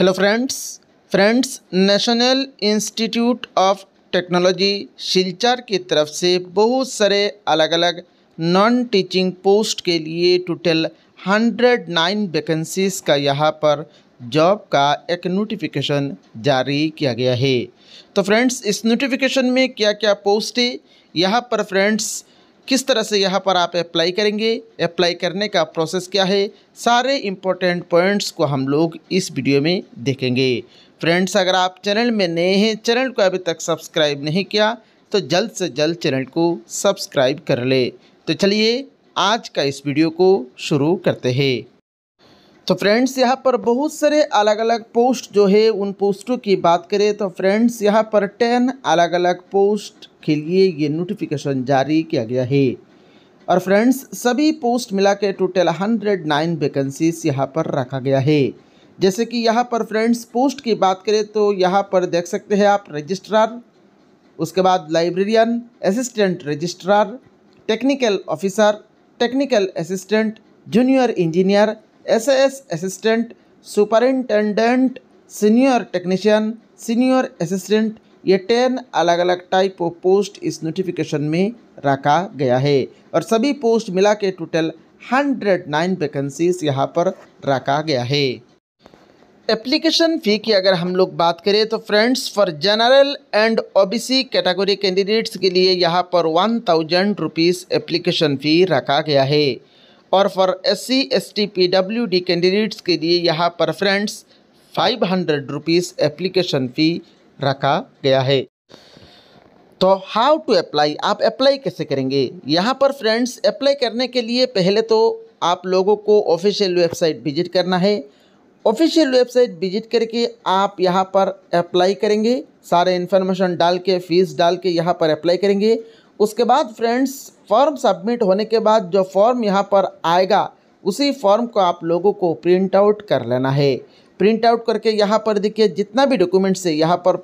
hello friends friends national institute of technology Silchar की तरफ से बहुत सारे अलग अलग नॉन टीचिंग पोस्ट के लिए टोटल 109 वैकेंसीज का यहाँ पर जॉब का एक नोटिफिकेशन जारी किया गया है तो फ्रेंड्स इस नोटिफिकेशन में क्या क्या पोस्ट है यहाँ पर फ्रेंड्स किस तरह से यहाँ पर आप अप्लाई करेंगे अप्लाई करने का प्रोसेस क्या है सारे इम्पोर्टेंट पॉइंट्स को हम लोग इस वीडियो में देखेंगे फ्रेंड्स अगर आप चैनल में नए हैं चैनल को अभी तक सब्सक्राइब नहीं किया तो जल्द से जल्द चैनल को सब्सक्राइब कर ले तो चलिए आज का इस वीडियो को शुरू करते हैं तो फ्रेंड्स यहाँ पर बहुत सारे अलग अलग पोस्ट जो है उन पोस्टों की बात करें तो फ्रेंड्स यहाँ पर टेन अलग अलग पोस्ट के लिए ये नोटिफिकेशन जारी किया गया है और फ्रेंड्स सभी पोस्ट मिला के टोटल हंड्रेड नाइन वेकेंसीज यहाँ पर रखा गया है जैसे कि यहाँ पर फ्रेंड्स पोस्ट की बात करें तो यहाँ पर देख सकते हैं आप रजिस्ट्रार उसके बाद librarian assistant registrar technical officer technical assistant junior engineer S S assistant superintendent senior technician senior assistant ये टेन अलग अलग टाइप ऑफ पोस्ट इस नोटिफिकेशन में रखा गया है और सभी पोस्ट मिला के टोटल हंड्रेड नाइन वैकेंसीज यहाँ पर रखा गया है एप्लीकेशन फ़ी की अगर हम लोग बात करें तो friends for general and OBC category candidates के लिए यहाँ पर one thousand rupees application fee रखा गया है और for S C S T P W D candidates के लिए यहाँ पर friends five hundred rupees application fee रखा गया है तो हाउ टू अप्लाई आप अप्लाई कैसे करेंगे यहाँ पर फ्रेंड्स अप्लाई करने के लिए पहले तो आप लोगों को ऑफिशियल वेबसाइट विजिट करना है ऑफिशियल वेबसाइट विजिट करके आप यहाँ पर अप्लाई करेंगे सारे इन्फॉर्मेशन डाल के फीस डाल के यहाँ पर अप्लाई करेंगे उसके बाद फ्रेंड्स फॉर्म सबमिट होने के बाद जो फॉर्म यहाँ पर आएगा उसी फॉर्म को आप लोगों को प्रिंट आउट कर लेना है प्रिंट आउट करके यहाँ पर देखिए जितना भी डॉक्यूमेंट्स है यहाँ पर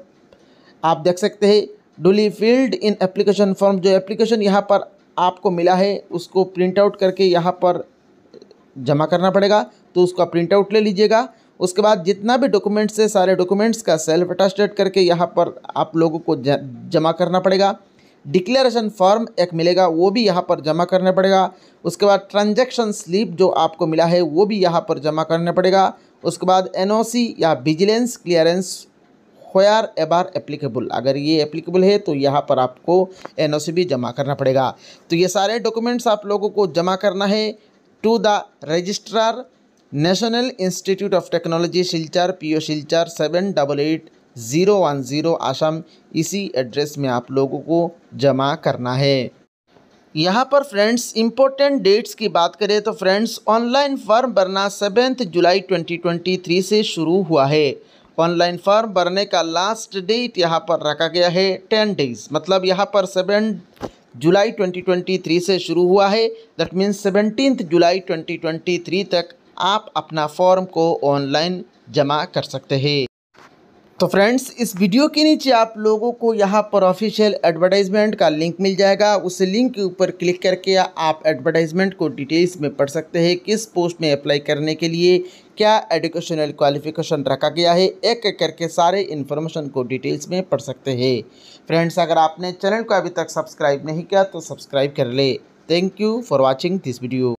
आप देख सकते हैं duly filled in application form जो एप्लीकेशन यहाँ पर आपको मिला है उसको प्रिंट आउट करके यहाँ पर जमा करना पड़ेगा तो उसका प्रिंट आउट ले लीजिएगा उसके बाद जितना भी डॉक्यूमेंट्स है सारे डॉक्यूमेंट्स का सेल्फ अटेस्टेड करके यहाँ पर आप लोगों को जमा करना पड़ेगा डिक्लेरेशन फॉर्म एक मिलेगा वो भी यहाँ पर जमा करना पड़ेगा उसके बाद ट्रांजैक्शन स्लिप जो आपको मिला है वो भी यहाँ पर जमा करना पड़ेगा उसके बाद एनओसी या विजिलेंस क्लियरेंस होयर एबार एप्लीकेबल अगर ये एप्लीकेबल है तो यहाँ पर आपको एन भी जमा करना पड़ेगा तो ये सारे डॉक्यूमेंट्स आप लोगों को जमा करना है to the registrar national institute of technology P O Silchar seven double eight zero one zero Assam इसी एड्रेस में आप लोगों को जमा करना है यहाँ पर फ्रेंड्स इम्पोर्टेंट डेट्स की बात करें तो फ्रेंड्स ऑनलाइन फॉर्म भरना सेवेंथ जुलाई 2023 से शुरू हुआ है ऑनलाइन फॉर्म भरने का लास्ट डेट यहाँ पर रखा गया है टेन डेज मतलब यहाँ पर सेवन जुलाई 2023 से शुरू हुआ है दैट मीन्स सेवनटीन जुलाई 2023 तक आप अपना फॉर्म को ऑनलाइन जमा कर सकते हैं तो फ्रेंड्स इस वीडियो के नीचे आप लोगों को यहाँ पर ऑफिशियल एडवर्टाइजमेंट का लिंक मिल जाएगा उस लिंक के ऊपर क्लिक करके आप एडवर्टाइजमेंट को डिटेल्स में पढ़ सकते हैं किस पोस्ट में अप्लाई करने के लिए क्या एडुकेशनल क्वालिफिकेशन रखा गया है एक एक करके सारे इन्फॉर्मेशन को डिटेल्स में पढ़ सकते हैं फ्रेंड्स अगर आपने चैनल को अभी तक सब्सक्राइब नहीं किया तो सब्सक्राइब कर ले thank you for watching this video